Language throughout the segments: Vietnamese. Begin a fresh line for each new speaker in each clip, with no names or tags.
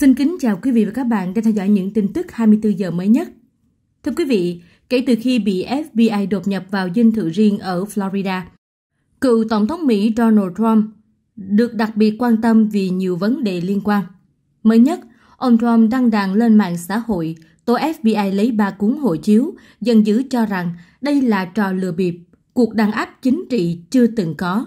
Xin kính chào quý vị và các bạn đang theo dõi những tin tức 24 giờ mới nhất. Thưa quý vị, kể từ khi bị FBI đột nhập vào dinh thự riêng ở Florida, cựu Tổng thống Mỹ Donald Trump được đặc biệt quan tâm vì nhiều vấn đề liên quan. Mới nhất, ông Trump đăng đàn lên mạng xã hội tố FBI lấy ba cuốn hộ chiếu, dân dữ cho rằng đây là trò lừa bịp, cuộc đàn áp chính trị chưa từng có.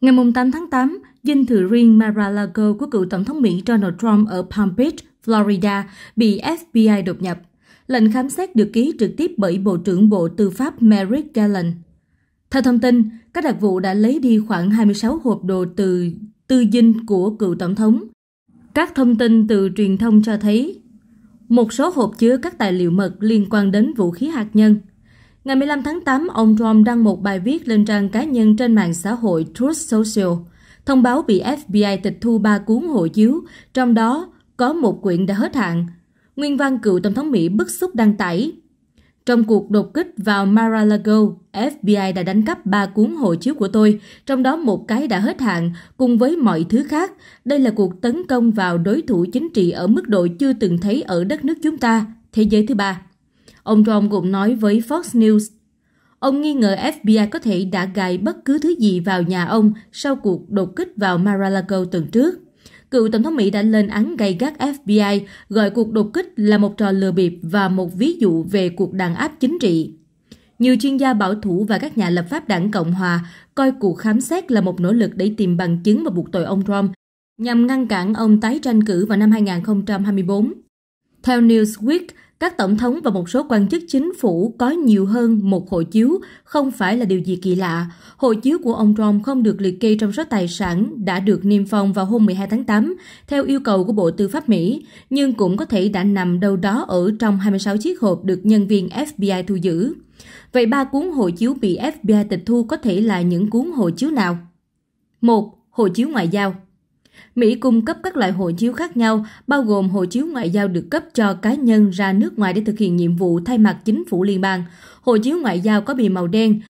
Ngày 8 tháng 8, dinh thự riêng Mar-a-Lago của cựu tổng thống Mỹ Donald Trump ở Palm Beach, Florida, bị FBI đột nhập. Lệnh khám xét được ký trực tiếp bởi Bộ trưởng Bộ Tư pháp Merrick Garland. Theo thông tin, các đặc vụ đã lấy đi khoảng 26 hộp đồ từ tư dinh của cựu tổng thống. Các thông tin từ truyền thông cho thấy một số hộp chứa các tài liệu mật liên quan đến vũ khí hạt nhân. Ngày 15 tháng 8, ông Trump đăng một bài viết lên trang cá nhân trên mạng xã hội Truth Social – thông báo bị FBI tịch thu ba cuốn hộ chiếu, trong đó có một quyển đã hết hạn. Nguyên văn cựu Tổng thống Mỹ bức xúc đăng tải. Trong cuộc đột kích vào Mar-a-Lago, FBI đã đánh cắp ba cuốn hộ chiếu của tôi, trong đó một cái đã hết hạn, cùng với mọi thứ khác. Đây là cuộc tấn công vào đối thủ chính trị ở mức độ chưa từng thấy ở đất nước chúng ta, thế giới thứ ba. Ông Trump cũng nói với Fox News Ông nghi ngờ FBI có thể đã gài bất cứ thứ gì vào nhà ông sau cuộc đột kích vào Mar-a-Lago tuần trước. Cựu Tổng thống Mỹ đã lên án gây gắt FBI, gọi cuộc đột kích là một trò lừa bịp và một ví dụ về cuộc đàn áp chính trị. Nhiều chuyên gia bảo thủ và các nhà lập pháp đảng Cộng Hòa coi cuộc khám xét là một nỗ lực để tìm bằng chứng và buộc tội ông Trump, nhằm ngăn cản ông tái tranh cử vào năm 2024. Theo Newsweek, các tổng thống và một số quan chức chính phủ có nhiều hơn một hộ chiếu không phải là điều gì kỳ lạ. Hộ chiếu của ông Trump không được liệt kê trong số tài sản đã được niêm phong vào hôm 12 tháng 8 theo yêu cầu của Bộ Tư pháp Mỹ, nhưng cũng có thể đã nằm đâu đó ở trong 26 chiếc hộp được nhân viên FBI thu giữ. Vậy ba cuốn hộ chiếu bị FBI tịch thu có thể là những cuốn hộ chiếu nào? 1. Hộ chiếu ngoại giao Mỹ cung cấp các loại hộ chiếu khác nhau, bao gồm hộ chiếu ngoại giao được cấp cho cá nhân ra nước ngoài để thực hiện nhiệm vụ thay mặt chính phủ liên bang, hộ chiếu ngoại giao có bìa màu đen.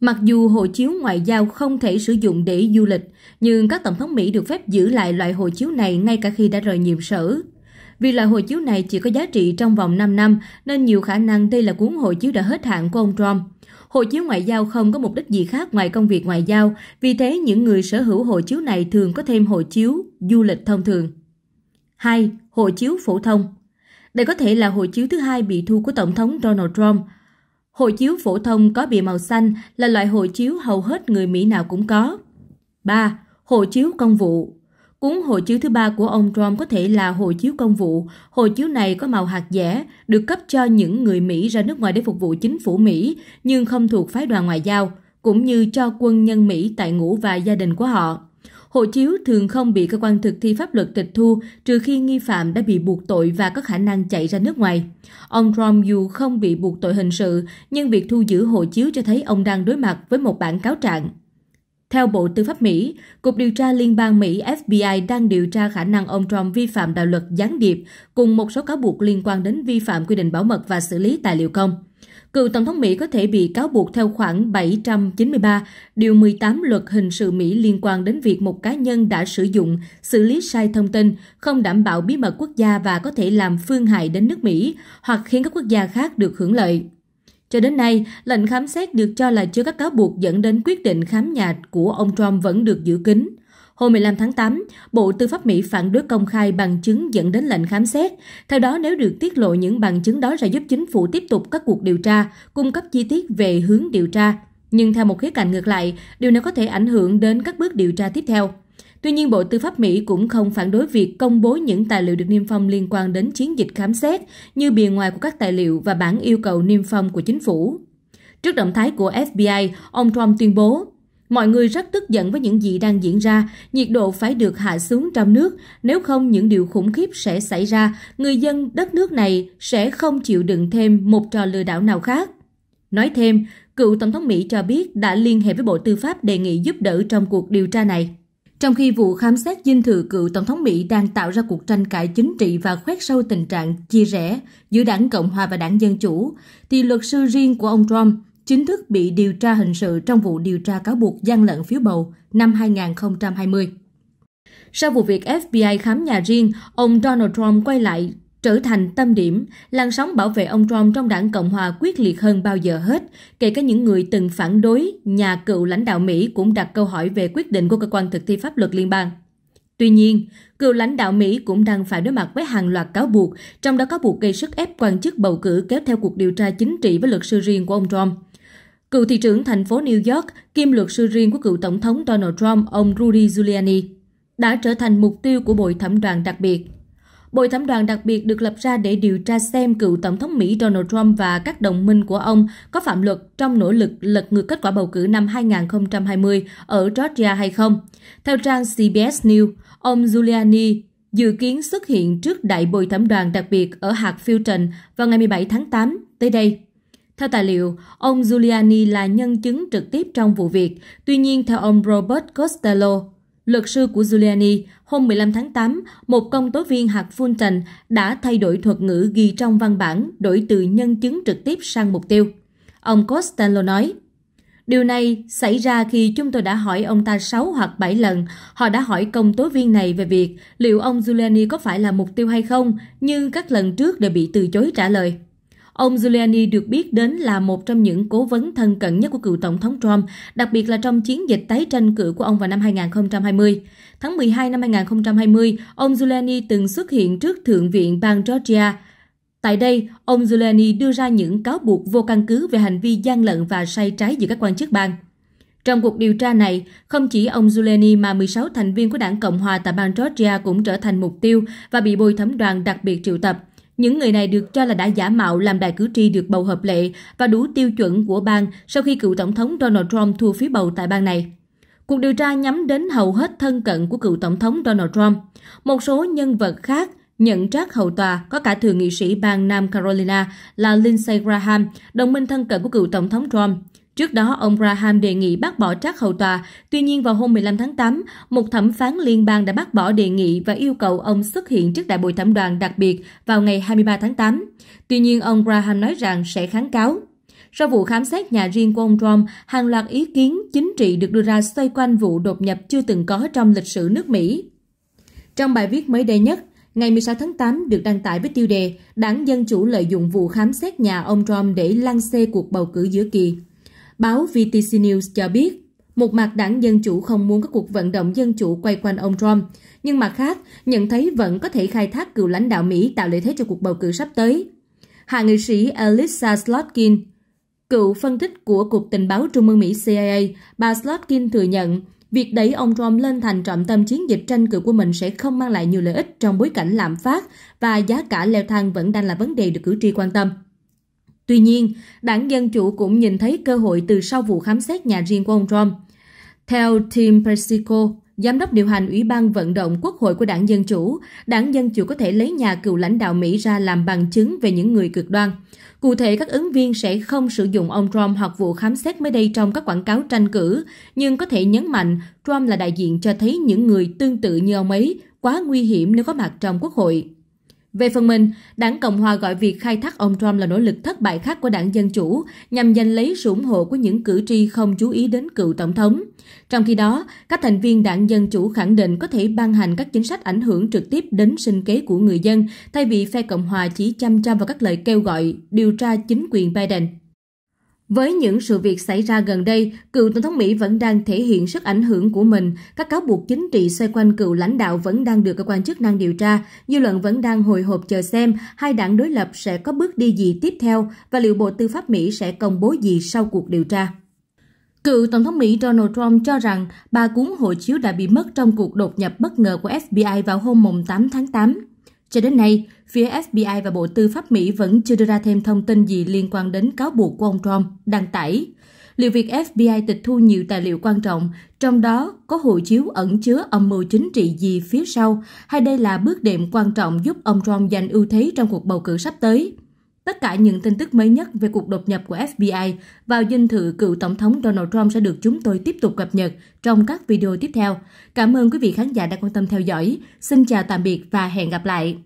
Mặc dù hộ chiếu ngoại giao không thể sử dụng để du lịch, nhưng các tổng thống Mỹ được phép giữ lại loại hộ chiếu này ngay cả khi đã rời nhiệm sở. Vì loại hộ chiếu này chỉ có giá trị trong vòng 5 năm, nên nhiều khả năng đây là cuốn hộ chiếu đã hết hạn của ông Trump hộ chiếu ngoại giao không có mục đích gì khác ngoài công việc ngoại giao, vì thế những người sở hữu hộ chiếu này thường có thêm hộ chiếu du lịch thông thường. 2. Hộ chiếu phổ thông Đây có thể là hộ chiếu thứ hai bị thu của Tổng thống Donald Trump. Hộ chiếu phổ thông có bìa màu xanh là loại hộ chiếu hầu hết người Mỹ nào cũng có. 3. Hộ chiếu công vụ Cuốn hộ chiếu thứ ba của ông Trump có thể là hộ chiếu công vụ. Hộ chiếu này có màu hạt dẻ, được cấp cho những người Mỹ ra nước ngoài để phục vụ chính phủ Mỹ, nhưng không thuộc phái đoàn ngoại giao, cũng như cho quân nhân Mỹ tại ngũ và gia đình của họ. Hộ chiếu thường không bị cơ quan thực thi pháp luật tịch thu trừ khi nghi phạm đã bị buộc tội và có khả năng chạy ra nước ngoài. Ông Trump dù không bị buộc tội hình sự, nhưng việc thu giữ hộ chiếu cho thấy ông đang đối mặt với một bản cáo trạng. Theo Bộ Tư pháp Mỹ, Cục Điều tra Liên bang Mỹ FBI đang điều tra khả năng ông Trump vi phạm đạo luật gián điệp cùng một số cáo buộc liên quan đến vi phạm quy định bảo mật và xử lý tài liệu công. Cựu Tổng thống Mỹ có thể bị cáo buộc theo khoảng 793, điều 18 luật hình sự Mỹ liên quan đến việc một cá nhân đã sử dụng, xử lý sai thông tin, không đảm bảo bí mật quốc gia và có thể làm phương hại đến nước Mỹ hoặc khiến các quốc gia khác được hưởng lợi. Cho đến nay, lệnh khám xét được cho là chứa các cáo buộc dẫn đến quyết định khám nhà của ông Trump vẫn được giữ kín. Hôm 15 tháng 8, Bộ Tư pháp Mỹ phản đối công khai bằng chứng dẫn đến lệnh khám xét. Theo đó, nếu được tiết lộ những bằng chứng đó sẽ giúp chính phủ tiếp tục các cuộc điều tra, cung cấp chi tiết về hướng điều tra. Nhưng theo một khía cạnh ngược lại, điều này có thể ảnh hưởng đến các bước điều tra tiếp theo. Tuy nhiên, Bộ Tư pháp Mỹ cũng không phản đối việc công bố những tài liệu được niêm phong liên quan đến chiến dịch khám xét, như bề ngoài của các tài liệu và bản yêu cầu niêm phong của chính phủ. Trước động thái của FBI, ông Trump tuyên bố, Mọi người rất tức giận với những gì đang diễn ra, nhiệt độ phải được hạ xuống trong nước, nếu không những điều khủng khiếp sẽ xảy ra, người dân đất nước này sẽ không chịu đựng thêm một trò lừa đảo nào khác. Nói thêm, cựu Tổng thống Mỹ cho biết đã liên hệ với Bộ Tư pháp đề nghị giúp đỡ trong cuộc điều tra này trong khi vụ khám xét dinh thự cựu tổng thống Mỹ đang tạo ra cuộc tranh cãi chính trị và khoét sâu tình trạng chia rẽ giữa đảng Cộng hòa và đảng Dân Chủ, thì luật sư riêng của ông Trump chính thức bị điều tra hình sự trong vụ điều tra cáo buộc gian lận phiếu bầu năm 2020. Sau vụ việc FBI khám nhà riêng, ông Donald Trump quay lại trở thành tâm điểm, làn sóng bảo vệ ông Trump trong đảng Cộng hòa quyết liệt hơn bao giờ hết, kể cả những người từng phản đối, nhà cựu lãnh đạo Mỹ cũng đặt câu hỏi về quyết định của cơ quan thực thi pháp luật liên bang. Tuy nhiên, cựu lãnh đạo Mỹ cũng đang phải đối mặt với hàng loạt cáo buộc, trong đó có buộc gây sức ép quan chức bầu cử kéo theo cuộc điều tra chính trị với luật sư riêng của ông Trump. Cựu thị trưởng thành phố New York, kiêm luật sư riêng của cựu tổng thống Donald Trump, ông Rudy Giuliani, đã trở thành mục tiêu của bồi thẩm đoàn đặc biệt bồi thẩm đoàn đặc biệt được lập ra để điều tra xem cựu Tổng thống Mỹ Donald Trump và các đồng minh của ông có phạm luật trong nỗ lực lật ngược kết quả bầu cử năm 2020 ở Georgia hay không. Theo trang CBS News, ông Giuliani dự kiến xuất hiện trước đại bồi thẩm đoàn đặc biệt ở hạt Fulton vào ngày 17 tháng 8 tới đây. Theo tài liệu, ông Giuliani là nhân chứng trực tiếp trong vụ việc. Tuy nhiên, theo ông Robert Costello, luật sư của Giuliani, hôm 15 tháng 8, một công tố viên hạt Fulton đã thay đổi thuật ngữ ghi trong văn bản đổi từ nhân chứng trực tiếp sang mục tiêu. Ông Costello nói, Điều này xảy ra khi chúng tôi đã hỏi ông ta 6 hoặc 7 lần. Họ đã hỏi công tố viên này về việc liệu ông Giuliani có phải là mục tiêu hay không, nhưng các lần trước đều bị từ chối trả lời ông giuliani được biết đến là một trong những cố vấn thân cận nhất của cựu tổng thống trump đặc biệt là trong chiến dịch tái tranh cử của ông vào năm 2020 tháng 12 năm 2020 ông giuliani từng xuất hiện trước thượng viện bang georgia Tại đây, ông Giuliani đưa ra những cáo buộc vô căn cứ về hành vi gian lận và sai trái giữa các quan chức bang. Trong cuộc điều tra này, không chỉ ông Giuliani mà 16 thành viên của đảng Cộng hòa tại bang Georgia cũng trở thành mục tiêu và bị bồi thẩm đoàn đặc biệt triệu tập. Những người này được cho là đã giả mạo làm đại cử tri được bầu hợp lệ và đủ tiêu chuẩn của bang sau khi cựu tổng thống Donald Trump thua phiếu bầu tại bang này. Cuộc điều tra nhắm đến hầu hết thân cận của cựu tổng thống Donald Trump. Một số nhân vật khác nhận trách hầu tòa có cả thượng nghị sĩ bang Nam Carolina là Lindsey Graham, đồng minh thân cận của cựu tổng thống Trump. Trước đó, ông Graham đề nghị bác bỏ trác hầu tòa, tuy nhiên vào hôm 15 tháng 8, một thẩm phán liên bang đã bác bỏ đề nghị và yêu cầu ông xuất hiện trước đại bồi thẩm đoàn đặc biệt vào ngày 23 tháng 8. Tuy nhiên, ông Graham nói rằng sẽ kháng cáo. Sau vụ khám xét nhà riêng của ông Trump, hàng loạt ý kiến chính trị được đưa ra xoay quanh vụ đột nhập chưa từng có trong lịch sử nước Mỹ. Trong bài viết mới đây nhất, ngày 16 tháng 8 được đăng tải với tiêu đề Đảng Dân Chủ lợi dụng vụ khám xét nhà ông Trump để lăng xê cuộc bầu cử giữa kỳ. Báo VTC News cho biết, một mặt đảng Dân Chủ không muốn các cuộc vận động dân chủ quay quanh ông Trump, nhưng mặt khác nhận thấy vẫn có thể khai thác cựu lãnh đạo Mỹ tạo lợi thế cho cuộc bầu cử sắp tới. Hạ nghị sĩ Elisa Slotkin, cựu phân tích của Cục Tình báo Trung ương Mỹ CIA, bà Slotkin thừa nhận việc đẩy ông Trump lên thành trọng tâm chiến dịch tranh cử của mình sẽ không mang lại nhiều lợi ích trong bối cảnh lạm phát và giá cả leo thang vẫn đang là vấn đề được cử tri quan tâm. Tuy nhiên, đảng Dân Chủ cũng nhìn thấy cơ hội từ sau vụ khám xét nhà riêng của ông Trump. Theo Tim Persico, giám đốc điều hành Ủy ban vận động Quốc hội của đảng Dân Chủ, đảng Dân Chủ có thể lấy nhà cựu lãnh đạo Mỹ ra làm bằng chứng về những người cực đoan. Cụ thể, các ứng viên sẽ không sử dụng ông Trump hoặc vụ khám xét mới đây trong các quảng cáo tranh cử, nhưng có thể nhấn mạnh Trump là đại diện cho thấy những người tương tự như ông ấy quá nguy hiểm nếu có mặt trong quốc hội. Về phần mình, đảng Cộng Hòa gọi việc khai thác ông Trump là nỗ lực thất bại khác của đảng Dân Chủ nhằm giành lấy sự ủng hộ của những cử tri không chú ý đến cựu tổng thống. Trong khi đó, các thành viên đảng Dân Chủ khẳng định có thể ban hành các chính sách ảnh hưởng trực tiếp đến sinh kế của người dân thay vì phe Cộng Hòa chỉ chăm chăm vào các lời kêu gọi điều tra chính quyền Biden. Với những sự việc xảy ra gần đây, cựu Tổng thống Mỹ vẫn đang thể hiện sức ảnh hưởng của mình, các cáo buộc chính trị xoay quanh cựu lãnh đạo vẫn đang được cơ quan chức năng điều tra, dư luận vẫn đang hồi hộp chờ xem hai đảng đối lập sẽ có bước đi gì tiếp theo và liệu Bộ Tư pháp Mỹ sẽ công bố gì sau cuộc điều tra. Cựu Tổng thống Mỹ Donald Trump cho rằng bà cuốn hộ chiếu đã bị mất trong cuộc đột nhập bất ngờ của FBI vào hôm 8 tháng 8. Cho đến nay, phía FBI và Bộ Tư pháp Mỹ vẫn chưa đưa ra thêm thông tin gì liên quan đến cáo buộc của ông Trump đăng tải. Liệu việc FBI tịch thu nhiều tài liệu quan trọng, trong đó có hộ chiếu ẩn chứa âm mưu chính trị gì phía sau, hay đây là bước đệm quan trọng giúp ông Trump giành ưu thế trong cuộc bầu cử sắp tới? Tất cả những tin tức mới nhất về cuộc đột nhập của FBI vào dinh thự cựu Tổng thống Donald Trump sẽ được chúng tôi tiếp tục cập nhật trong các video tiếp theo. Cảm ơn quý vị khán giả đã quan tâm theo dõi. Xin chào tạm biệt và hẹn gặp lại.